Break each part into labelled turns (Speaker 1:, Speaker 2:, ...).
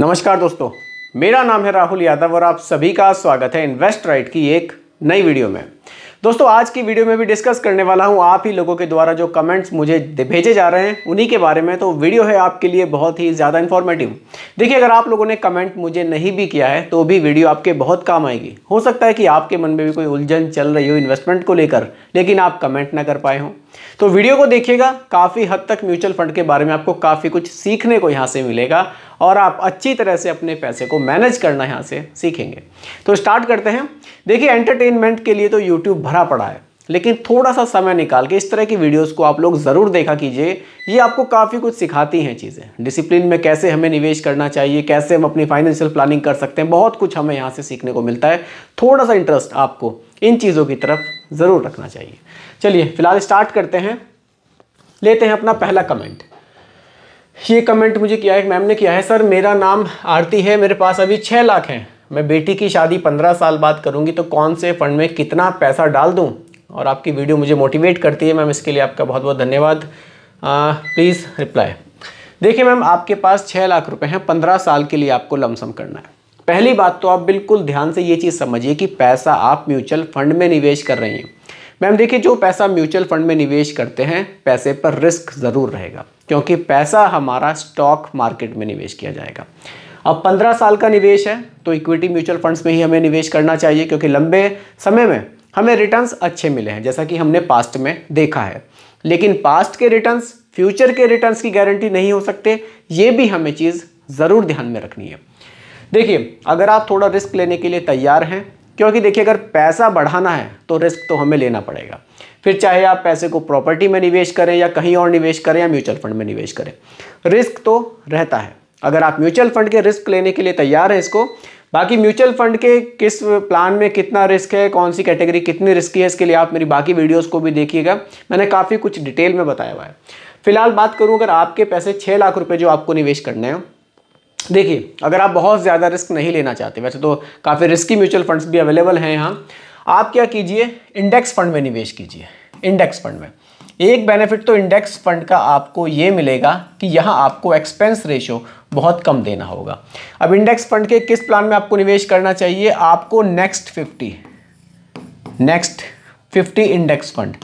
Speaker 1: नमस्कार दोस्तों मेरा नाम है राहुल यादव और आप सभी का स्वागत है इन्वेस्ट राइट की एक नई वीडियो में दोस्तों आज की वीडियो में भी डिस्कस करने वाला हूं आप ही लोगों के द्वारा जो कमेंट्स मुझे भेजे जा रहे हैं उन्हीं के बारे में तो वीडियो है आपके लिए बहुत ही ज़्यादा इन्फॉर्मेटिव देखिए अगर आप लोगों ने कमेंट मुझे नहीं भी किया है तो भी वीडियो आपके बहुत काम आएगी हो सकता है कि आपके मन में भी कोई उलझन चल रही हो इन्वेस्टमेंट को लेकर लेकिन आप कमेंट ना कर पाए हों तो वीडियो को देखिएगा काफ़ी हद तक म्यूचुअल फंड के बारे में आपको काफ़ी कुछ सीखने को यहाँ से मिलेगा और आप अच्छी तरह से अपने पैसे को मैनेज करना यहाँ से सीखेंगे तो स्टार्ट करते हैं देखिए एंटरटेनमेंट के लिए तो यूट्यूब भरा पड़ा है लेकिन थोड़ा सा समय निकाल के इस तरह की वीडियोस को आप लोग ज़रूर देखा कीजिए ये आपको काफ़ी कुछ सिखाती हैं चीज़ें डिसिप्लिन में कैसे हमें निवेश करना चाहिए कैसे हम अपनी फाइनेंशियल प्लानिंग कर सकते हैं बहुत कुछ हमें यहाँ से सीखने को मिलता है थोड़ा सा इंटरेस्ट आपको इन चीज़ों की तरफ ज़रूर रखना चाहिए चलिए फिलहाल स्टार्ट करते हैं लेते हैं अपना पहला कमेंट ये कमेंट मुझे किया है मैम ने किया है सर मेरा नाम आरती है मेरे पास अभी छः लाख हैं मैं बेटी की शादी पंद्रह साल बाद करूँगी तो कौन से फंड में कितना पैसा डाल दूँ और आपकी वीडियो मुझे मोटिवेट करती है मैम इसके लिए आपका बहुत बहुत धन्यवाद प्लीज़ रिप्लाई देखिए मैम आपके पास छः लाख रुपए हैं पंद्रह साल के लिए आपको लमसम करना है पहली बात तो आप बिल्कुल ध्यान से ये चीज़ समझिए कि पैसा आप म्यूचुअल फंड में निवेश कर रही हैं मैम देखिए जो पैसा म्यूचुअल फंड में निवेश करते हैं पैसे पर रिस्क ज़रूर रहेगा क्योंकि पैसा हमारा स्टॉक मार्केट में निवेश किया जाएगा अब 15 साल का निवेश है तो इक्विटी म्यूचुअल फंड्स में ही हमें निवेश करना चाहिए क्योंकि लंबे समय में हमें रिटर्न्स अच्छे मिले हैं जैसा कि हमने पास्ट में देखा है लेकिन पास्ट के रिटर्न्स फ्यूचर के रिटर्न्स की गारंटी नहीं हो सकते ये भी हमें चीज़ ज़रूर ध्यान में रखनी है देखिए अगर आप थोड़ा रिस्क लेने के लिए तैयार हैं क्योंकि देखिए अगर पैसा बढ़ाना है तो रिस्क तो हमें लेना पड़ेगा फिर चाहे आप पैसे को प्रॉपर्टी में निवेश करें या कहीं और निवेश करें या म्यूचुअल फंड में निवेश करें रिस्क तो रहता है अगर आप म्यूचुअल फंड के रिस्क लेने के लिए तैयार हैं इसको बाकी म्यूचुअल फंड के किस प्लान में कितना रिस्क है कौन सी कैटेगरी कितनी रिस्की है इसके लिए आप मेरी बाकी वीडियोस को भी देखिएगा मैंने काफ़ी कुछ डिटेल में बताया हुआ है फिलहाल बात करूँ अगर आपके पैसे छः लाख रुपये जो आपको निवेश करने हैं देखिए अगर आप बहुत ज़्यादा रिस्क नहीं लेना चाहते वैसे तो काफ़ी रिस्की म्यूचुअल फंड्स भी अवेलेबल हैं यहाँ आप क्या कीजिए इंडेक्स फंड में निवेश कीजिए इंडेक्स फंड में एक बेनिफिट तो इंडेक्स फंड का आपको ये मिलेगा कि यहाँ आपको एक्सपेंस रेशियो बहुत कम देना होगा अब इंडेक्स फंड के किस प्लान में आपको निवेश करना चाहिए आपको next fifty next fifty index fund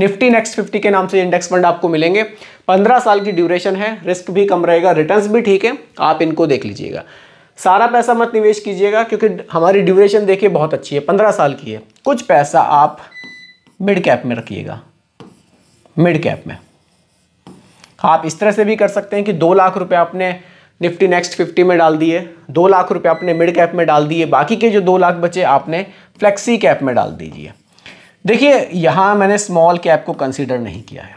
Speaker 1: Nifty next fifty के नाम से इंडेक्स फंड आपको मिलेंगे पंद्रह साल की ड्यूरेशन है रिस्क भी कम रहेगा रिटर्न भी ठीक है आप इनको देख लीजिएगा सारा पैसा मत निवेश कीजिएगा क्योंकि हमारी ड्यूरेशन देखिए बहुत अच्छी है पंद्रह साल की है कुछ पैसा आप मिड कैप में रखिएगा मिड कैप में आप इस तरह से भी कर सकते हैं कि दो लाख रुपए आपने निफ्टी नेक्स्ट फिफ्टी में डाल दिए दो लाख रुपये आपने मिड कैप में डाल दिए बाकी के जो दो लाख बचे आपने फ्लेक्सी कैप में डाल दीजिए देखिए यहाँ मैंने स्मॉल कैप को कंसिडर नहीं किया है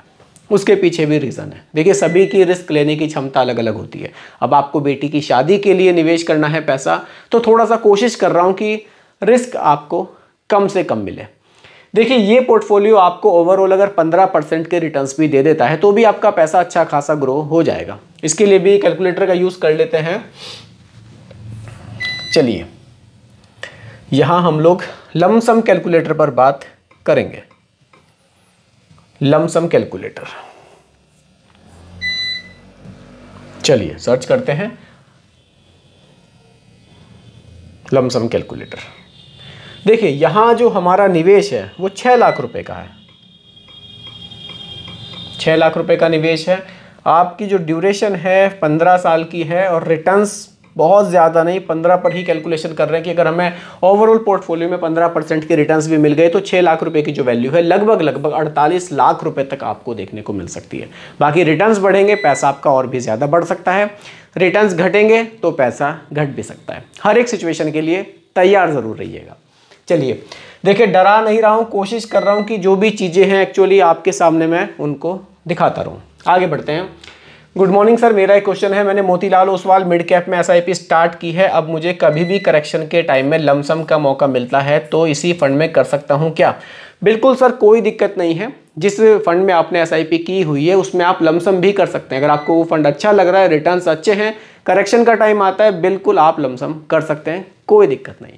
Speaker 1: उसके पीछे भी रीज़न है देखिए सभी की रिस्क लेने की क्षमता अलग अलग होती है अब आपको बेटी की शादी के लिए निवेश करना है पैसा तो थोड़ा सा कोशिश कर रहा हूँ कि रिस्क आपको कम से कम मिले देखिए ये पोर्टफोलियो आपको ओवरऑल अगर 15 परसेंट के रिटर्न्स भी दे देता है तो भी आपका पैसा अच्छा खासा ग्रो हो जाएगा इसके लिए भी कैलकुलेटर का यूज़ कर लेते हैं चलिए यहां हम लोग लमसम कैलकुलेटर पर बात करेंगे लमसम कैलकुलेटर चलिए सर्च करते हैं लमसम कैलकुलेटर देखिए यहां जो हमारा निवेश है वो छह लाख रुपए का है छह लाख रुपए का निवेश है आपकी जो ड्यूरेशन है पंद्रह साल की है और रिटर्न्स बहुत ज़्यादा नहीं पंद्रह पर ही कैलकुलेशन कर रहे हैं कि अगर हमें ओवरऑल पोर्टफोलियो में पंद्रह परसेंट के रिटर्न्स भी मिल गए तो छः लाख रुपए की जो वैल्यू है लगभग लगभग अड़तालीस लाख रुपए तक आपको देखने को मिल सकती है बाकी रिटर्न्स बढ़ेंगे पैसा आपका और भी ज़्यादा बढ़ सकता है रिटर्न्स घटेंगे तो पैसा घट भी सकता है हर एक सिचुएशन के लिए तैयार ज़रूर रहिएगा चलिए देखिए डरा नहीं रहा हूँ कोशिश कर रहा हूँ कि जो भी चीज़ें हैं एक्चुअली आपके सामने मैं उनको दिखाता रहूँ आगे बढ़ते हैं गुड मॉर्निंग सर मेरा एक क्वेश्चन है मैंने मोतीलाल ओसवाल मिड कैप में एसआईपी स्टार्ट की है अब मुझे कभी भी करेक्शन के टाइम में लमसम का मौका मिलता है तो इसी फंड में कर सकता हूं क्या बिल्कुल सर कोई दिक्कत नहीं है जिस फंड में आपने एस की हुई है उसमें आप लमसम भी कर सकते हैं अगर आपको वो फंड अच्छा लग रहा है रिटर्न अच्छे हैं करेक्शन का टाइम आता है बिल्कुल आप लमसम कर सकते हैं कोई दिक्कत नहीं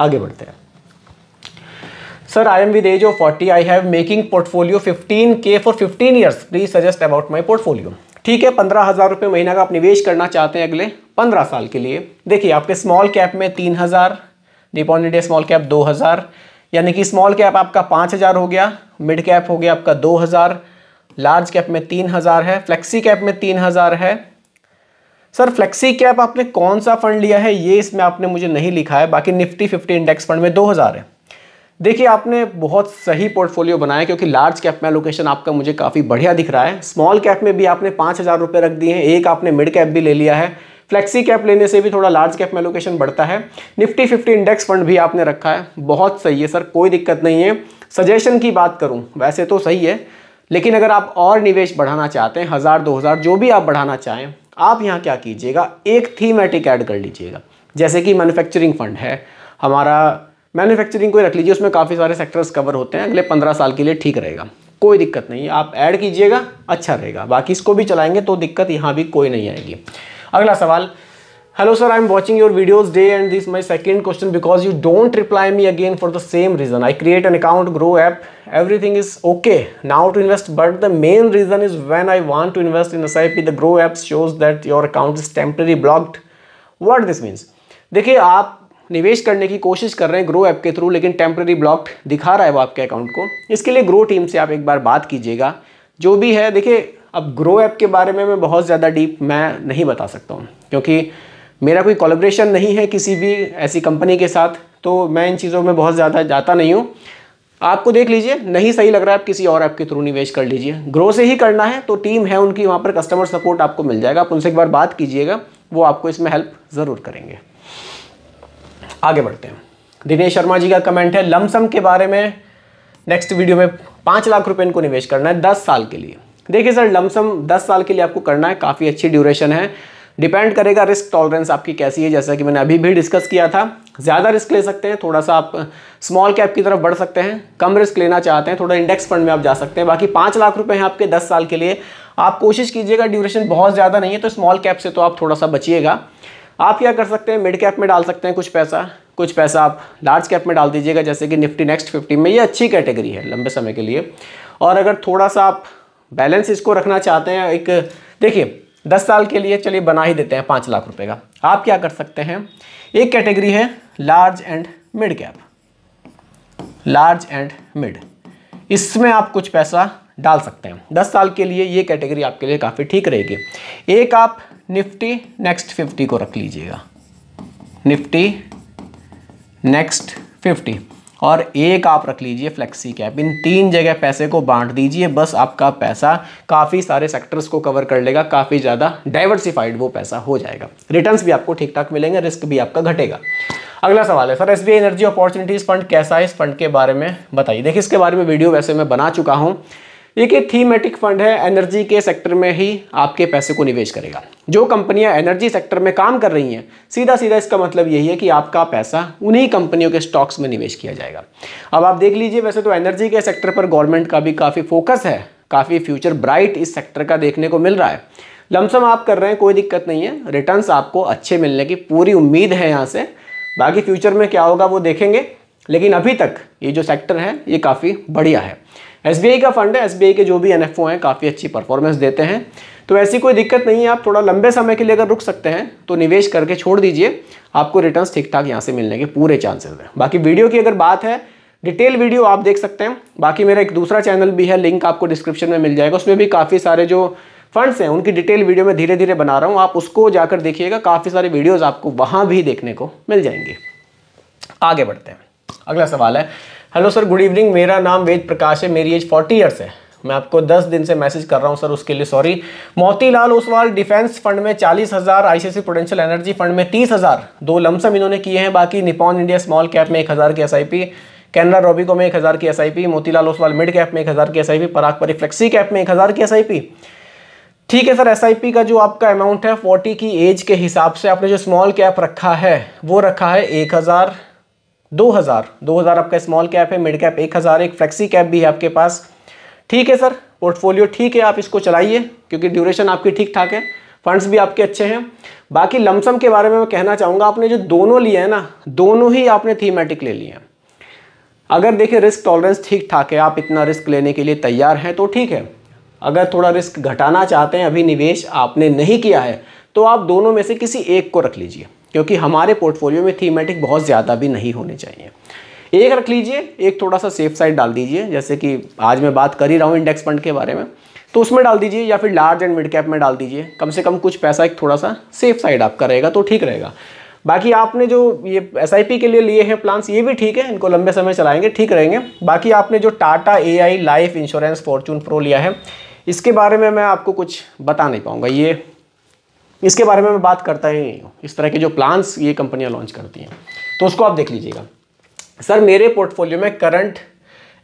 Speaker 1: आगे बढ़ते हैं sir I am with age of forty I have making portfolio fifteen के for fifteen years please suggest about my portfolio ठीक है पंद्रह हज़ार रुपये महीना का आप निवेश करना चाहते हैं अगले पंद्रह साल के लिए देखिए आपके स्मॉल कैप में तीन हज़ार डिपॉन इंडिया स्मॉल कैप दो हज़ार यानी कि स्मॉल कैप आपका पाँच हज़ार हो गया मिड कैप हो गया आपका दो हज़ार लार्ज कैप में तीन हज़ार है फ्लेक्सी कैप में तीन हज़ार है सर फ्लेक्सी कैप आपने कौन सा फंड लिया है ये इसमें आपने मुझे नहीं लिखा है बाकी निफ्टी फिफ्टी इंडेक्स फंड में 2000 है देखिए आपने बहुत सही पोर्टफोलियो बनाया क्योंकि लार्ज कैप में लोकेशन आपका मुझे काफ़ी बढ़िया दिख रहा है स्मॉल कैप में भी आपने पाँच हज़ार रुपये रख दिए हैं एक आपने मिड कैप भी ले लिया है फ्लेक्सी कैप लेने से भी थोड़ा लार्ज कैप में लोकेशन बढ़ता है निफ्टी फिफ्टी इंडेक्स फंड भी आपने रखा है बहुत सही है सर कोई दिक्कत नहीं है सजेशन की बात करूँ वैसे तो सही है लेकिन अगर आप और निवेश बढ़ाना चाहते हैं हज़ार दो हज़ार जो भी आप बढ़ाना चाहें आप यहाँ क्या कीजिएगा एक थीमेटिक ऐड कर लीजिएगा जैसे कि मैन्युफैक्चरिंग फंड है हमारा मैन्युफैक्चरिंग कोई रख लीजिए उसमें काफ़ी सारे सेक्टर्स कवर होते हैं अगले पंद्रह साल के लिए ठीक रहेगा कोई दिक्कत नहीं आप ऐड कीजिएगा अच्छा रहेगा बाकी इसको भी चलाएंगे तो दिक्कत यहाँ भी कोई नहीं आएगी अगला सवाल hello sir i'm watching your videos day and this is my second question because you don't reply me again for the same reason i create an account grow app everything is okay now to invest but the main reason is when i want to invest in sip the grow app shows that your account is temporarily blocked what this means देखिए आप निवेश करने की कोशिश कर रहे हैं Groww app के थ्रू लेकिन टेम्प्रेरी ब्लॉक्ड दिखा रहा है वो आपके अकाउंट को इसके लिए ग्रो टीम से आप एक बार बात कीजिएगा जो भी है देखिए अब ग्रो ऐप के बारे में मैं बहुत ज़्यादा डीप मैं नहीं बता सकता हूँ क्योंकि मेरा कोई कोलेब्रेशन नहीं है किसी भी ऐसी कंपनी के साथ तो मैं इन चीज़ों में बहुत ज़्यादा जाता नहीं हूँ आपको देख लीजिए नहीं सही लग रहा है आप किसी और ऐप के थ्रू निवेश कर लीजिए ग्रो से ही करना है तो टीम है उनकी वहाँ पर कस्टमर सपोर्ट आपको मिल जाएगा आप उनसे एक बार बात कीजिएगा वो आपको इसमें हेल्प ज़रूर करेंगे आगे बढ़ते हैं दिनेश शर्मा जी का कमेंट है लमसम के बारे में नेक्स्ट वीडियो में पाँच लाख रुपये इनको निवेश करना है दस साल के लिए देखिए सर लमसम दस साल के लिए आपको करना है काफ़ी अच्छी ड्यूरेशन है डिपेंड करेगा रिस्क टॉलरेंस आपकी कैसी है जैसा कि मैंने अभी भी डिस्कस किया था ज़्यादा रिस्क ले सकते हैं थोड़ा सा आप स्मॉल कैप की तरफ बढ़ सकते हैं कम रिस्क लेना चाहते हैं थोड़ा इंडेक्स फंड में आप जा सकते हैं बाकी पाँच लाख रुपए हैं आपके दस साल के लिए आप कोशिश कीजिएगा ड्यूरेशन बहुत ज़्यादा नहीं है तो स्मॉल कैप से तो आप थोड़ा सा बचिएगा आप क्या कर सकते हैं मिड कैप में डाल सकते हैं कुछ पैसा कुछ पैसा आप लार्ज कैप में डाल दीजिएगा जैसे कि निफ्टी नेक्स्ट फिफ्टी में ये अच्छी कैटेगरी है लंबे समय के लिए और अगर थोड़ा सा आप बैलेंस इसको रखना चाहते हैं एक देखिए दस साल के लिए चलिए बना ही देते हैं पाँच लाख रुपए का आप क्या कर सकते हैं एक कैटेगरी है large and mid cap large and mid इसमें आप कुछ पैसा डाल सकते हैं दस साल के लिए ये कैटेगरी आपके लिए काफ़ी ठीक रहेगी एक आप निफ्टी नेक्स्ट फिफ्टी को रख लीजिएगा निफ्टी नेक्स्ट फिफ्टी और एक आप रख लीजिए फ्लेक्सी कैप इन तीन जगह पैसे को बांट दीजिए बस आपका पैसा काफ़ी सारे सेक्टर्स को कवर कर लेगा काफ़ी ज़्यादा डाइवर्सिफाइड वो पैसा हो जाएगा रिटर्न्स भी आपको ठीक ठाक मिलेंगे रिस्क भी आपका घटेगा अगला सवाल है sir S energy opportunities fund कैसा है इस फंड के बारे में बताइए देखिए इसके बारे में वीडियो वैसे मैं बना चुका हूँ देखिए थीमेटिक फंड है एनर्जी के सेक्टर में ही आपके पैसे को निवेश करेगा जो कंपनियां एनर्जी सेक्टर में काम कर रही हैं सीधा सीधा इसका मतलब यही है कि आपका पैसा उन्हीं कंपनियों के स्टॉक्स में निवेश किया जाएगा अब आप देख लीजिए वैसे तो एनर्जी के सेक्टर पर गवर्नमेंट का भी काफ़ी फोकस है काफ़ी फ्यूचर ब्राइट इस सेक्टर का देखने को मिल रहा है लमसम आप कर रहे हैं कोई दिक्कत नहीं है रिटर्न्स आपको अच्छे मिलने की पूरी उम्मीद है यहाँ से बाकी फ्यूचर में क्या होगा वो देखेंगे लेकिन अभी तक ये जो सेक्टर है ये काफ़ी बढ़िया है एस का फंड है एस के जो भी एन हैं काफ़ी अच्छी परफॉर्मेंस देते हैं तो ऐसी कोई दिक्कत नहीं है आप थोड़ा लंबे समय के लिए अगर रुक सकते हैं तो निवेश करके छोड़ दीजिए आपको रिटर्न ठीक ठाक यहाँ से मिलने के पूरे चांसेस हैं बाकी वीडियो की अगर बात है डिटेल वीडियो आप देख सकते हैं बाकी मेरा एक दूसरा चैनल भी है लिंक आपको डिस्क्रिप्शन में मिल जाएगा उसमें भी काफ़ी सारे जो फंड्स हैं उनकी डिटेल वीडियो में धीरे धीरे बना रहा हूँ आप उसको जाकर देखिएगा काफ़ी सारे वीडियोज़ आपको वहाँ भी देखने को मिल जाएंगे आगे बढ़ते हैं अगला सवाल है हेलो सर गुड इवनिंग मेरा नाम वेद प्रकाश है मेरी एज फोर्टी ईयर्स है मैं आपको 10 दिन से मैसेज कर रहा हूं सर उसके लिए sorry Motilal Oswal defence fund में चालीस हज़ार आईसीसी पोटेंशियल एनर्जी फंड में तीस हज़ार दो लमसम इन्होंने किए हैं बाकी निपॉन इंडिया स्मॉल कैप में एक हज़ार की एस कैनरा रॉबिको में एक हज़ार की S Motilal Oswal mid cap में एक हज़ार की S I Parag flexi cap में एक हज़ार की एस ठीक है सर एस का जो आपका अमाउंट है फोर्टी की एज के हिसाब से आपने जो स्मॉल कैप रखा है वो रखा है एक हज़ार दो हज़ार दो हज़ार आपका स्मॉल कैप है मिड कैप एक हज़ार एक फ्लेक्सी कैप भी है आपके पास ठीक है सर पोर्टफोलियो ठीक है आप इसको चलाइए क्योंकि ड्यूरेशन आपकी ठीक ठाक है फंड्स भी आपके अच्छे हैं बाकी लमसम के बारे में मैं कहना चाहूँगा आपने जो दोनों लिए हैं ना दोनों ही आपने थीमेटिक ले लिए हैं अगर देखिए रिस्क टॉलरेंस ठीक ठाक है आप इतना रिस्क लेने के लिए तैयार हैं तो ठीक है अगर थोड़ा रिस्क घटाना चाहते हैं अभी निवेश आपने नहीं किया है तो आप दोनों में से किसी एक को रख लीजिए क्योंकि हमारे पोर्टफोलियो में थीमेटिक बहुत ज़्यादा भी नहीं होने चाहिए एक रख लीजिए एक थोड़ा सा सेफ साइड डाल दीजिए जैसे कि आज मैं बात कर ही रहा हूँ इंडेक्स फंड के बारे में तो उसमें डाल दीजिए या फिर लार्ज एंड मिड कैप में डाल दीजिए कम से कम कुछ पैसा एक थोड़ा सा सेफ साइड आपका रहेगा तो ठीक रहेगा बाकी आपने जो ये एस के लिए लिए हैं प्लान्स ये भी ठीक है इनको लंबे समय चलाएंगे ठीक रहेंगे बाकी आपने जो Tata A life insurance fortune pro लिया है इसके बारे में मैं आपको कुछ बता नहीं पाऊँगा ये इसके बारे में मैं बात करता ही नहीं हूँ इस तरह के जो प्लान्स ये कंपनियाँ लॉन्च करती हैं तो उसको आप देख लीजिएगा सर मेरे पोर्टफोलियो में current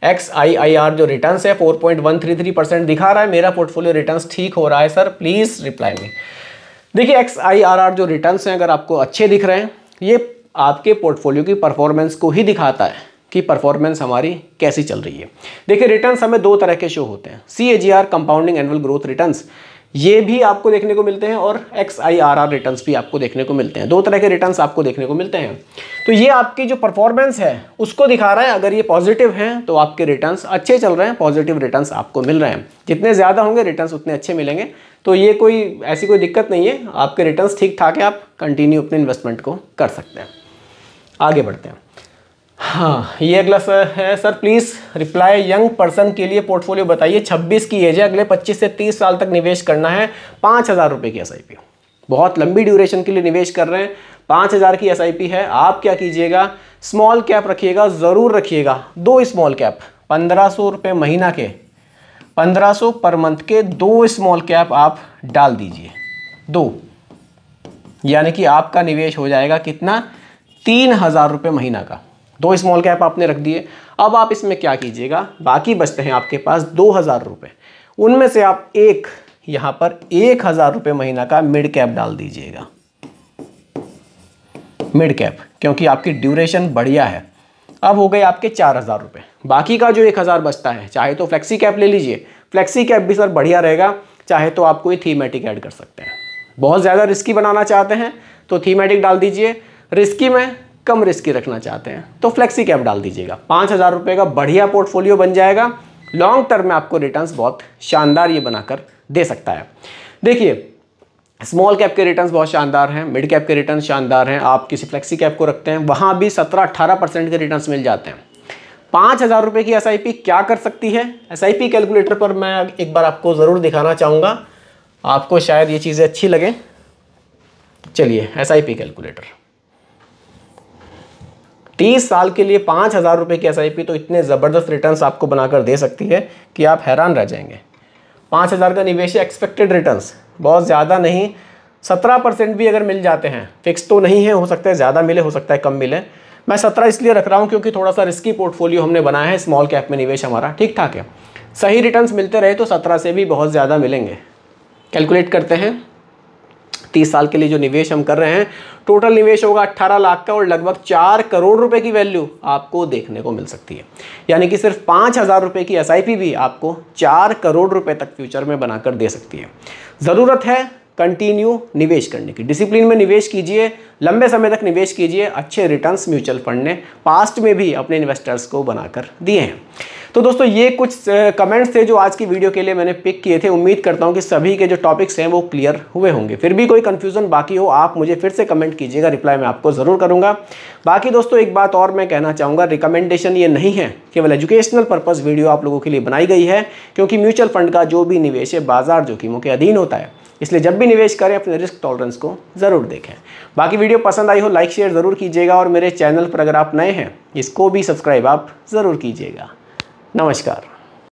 Speaker 1: X I I R जो रिटर्न्स है 4.133 परसेंट दिखा रहा है मेरा पोर्टफोलियो रिटर्न्स ठीक हो रहा है सर प्लीज़ रिप्लाई में देखिए एक्स आई आर आर जो रिटर्न्स हैं अगर आपको अच्छे दिख रहे हैं ये आपके पोर्टफोलियो की परफॉर्मेंस को ही दिखाता है कि परफॉर्मेंस हमारी कैसी चल रही है देखिए रिटर्न्स हमें दो तरह के शो होते हैं C A G R compounding annual growth returns ये भी आपको देखने को मिलते हैं और X I R R return भी आपको देखने को मिलते हैं दो तरह के रिटर्न आपको देखने को मिलते हैं तो ये आपकी जो परफॉर्मेंस है उसको दिखा रहा है अगर ये पॉजिटिव हैं तो आपके रिटर्न अच्छे चल रहे हैं पॉजिटिव रिटर्न आपको मिल रहे हैं जितने ज़्यादा होंगे रिटर्न उतने अच्छे मिलेंगे तो ये कोई ऐसी कोई दिक्कत नहीं है आपके रिटर्न ठीक ठाक है आप कंटिन्यू अपने इन्वेस्टमेंट को कर सकते हैं आगे बढ़ते हैं हाँ ये अगला सर है sir please reply young person के लिए पोर्टफोलियो बताइए 26 की एज है अगले 25 से 30 साल तक निवेश करना है पाँच हज़ार रुपये की एस बहुत लंबी ड्यूरेशन के लिए निवेश कर रहे हैं पाँच हज़ार की एस है आप क्या कीजिएगा स्मॉल कैप रखिएगा ज़रूर रखिएगा दो स्मॉल कैप पंद्रह सौ रुपये महीना के पंद्रह सौ पर मंथ के दो स्मॉल कैप आप डाल दीजिए दो यानी कि आपका निवेश हो जाएगा कितना तीन हज़ार रुपये महीना का दो स्मॉल कैप आपने रख दिए अब आप इसमें क्या कीजिएगा बाकी बचते हैं आपके पास दो हज़ार रुपये उनमें से आप एक यहाँ पर एक हज़ार रुपये महीना का मिड कैप डाल दीजिएगा मिड कैप क्योंकि आपकी ड्यूरेशन बढ़िया है अब हो गए आपके चार हज़ार रुपये बाकी का जो एक हज़ार बचता है चाहे तो फ्लेक्सी कैप ले लीजिए फ्लेक्सी कैप भी सर बढ़िया रहेगा चाहे तो आप कोई थीमेटिक ऐड कर सकते हैं बहुत ज़्यादा रिस्की बनाना चाहते हैं तो थीमेटिक डाल दीजिए रिस्की में कम रिस्की रखना चाहते हैं तो फ्लेक्सी कैप डाल दीजिएगा पाँच हज़ार रुपये का बढ़िया पोर्टफोलियो बन जाएगा लॉन्ग टर्म में आपको रिटर्न्स बहुत शानदार ये बनाकर दे सकता है देखिए स्मॉल कैप के रिटर्न्स बहुत शानदार हैं मिड कैप के रिटर्न शानदार हैं आप किसी फ्लेक्सी कैप को रखते हैं वहाँ भी सत्रह अट्ठारह परसेंट के रिटर्न मिल जाते हैं पाँच हज़ार रुपये की एस क्या कर सकती है एस कैलकुलेटर पर मैं एक बार आपको ज़रूर दिखाना चाहूँगा आपको शायद ये चीज़ें अच्छी लगें चलिए एस आई पी कैलकुलेटर तीस साल के लिए पाँच हज़ार रुपये की एस तो इतने ज़बरदस्त रिटर्न आपको बनाकर दे सकती है कि आप हैरान रह जाएंगे पाँच हज़ार का निवेश है एक्सपेक्टेड रिटर्न बहुत ज़्यादा नहीं सत्रह परसेंट भी अगर मिल जाते हैं फिक्स तो नहीं है हो सकता है ज़्यादा मिले हो सकता है कम मिले मैं सत्रह इसलिए रख रहा हूँ क्योंकि थोड़ा सा रिस्की पोर्टफोलियो हमने बनाया है स्मॉल कैप में निवेश हमारा ठीक ठाक है सही रिटर्न्स मिलते रहे तो सत्रह से भी बहुत ज़्यादा मिलेंगे कैलकुलेट करते हैं तीस साल के लिए जो निवेश हम कर रहे हैं टोटल निवेश होगा अट्ठारह लाख का और लगभग चार करोड़ रुपए की वैल्यू आपको देखने को मिल सकती है यानी कि सिर्फ पाँच हज़ार रुपये की एस भी आपको चार करोड़ रुपए तक फ्यूचर में बनाकर दे सकती है ज़रूरत है कंटिन्यू निवेश करने की डिसिप्लिन में निवेश कीजिए लंबे समय तक निवेश कीजिए अच्छे रिटर्न्स म्यूचुअल फंड ने पास्ट में भी अपने इन्वेस्टर्स को बनाकर दिए हैं तो दोस्तों ये कुछ कमेंट्स थे जो आज की वीडियो के लिए मैंने पिक किए थे उम्मीद करता हूँ कि सभी के जो टॉपिक्स हैं वो क्लियर हुए होंगे फिर भी कोई कन्फ्यूजन बाकी हो आप मुझे फिर से कमेंट कीजिएगा रिप्लाई मैं आपको ज़रूर करूँगा बाकी दोस्तों एक बात और मैं कहना चाहूँगा रिकमेंडेशन ये नहीं है केवल एजुकेशनल पर्पज़ वीडियो आप लोगों के लिए बनाई गई है क्योंकि म्यूचुअल फंड का जो भी निवेश है बाजार जोखिमों के अधीन होता है इसलिए जब भी निवेश करें अपने रिस्क टॉलरेंस को ज़रूर देखें बाकी वीडियो पसंद आई हो लाइक शेयर ज़रूर कीजिएगा और मेरे चैनल पर अगर आप नए हैं इसको भी सब्सक्राइब आप ज़रूर कीजिएगा नमस्कार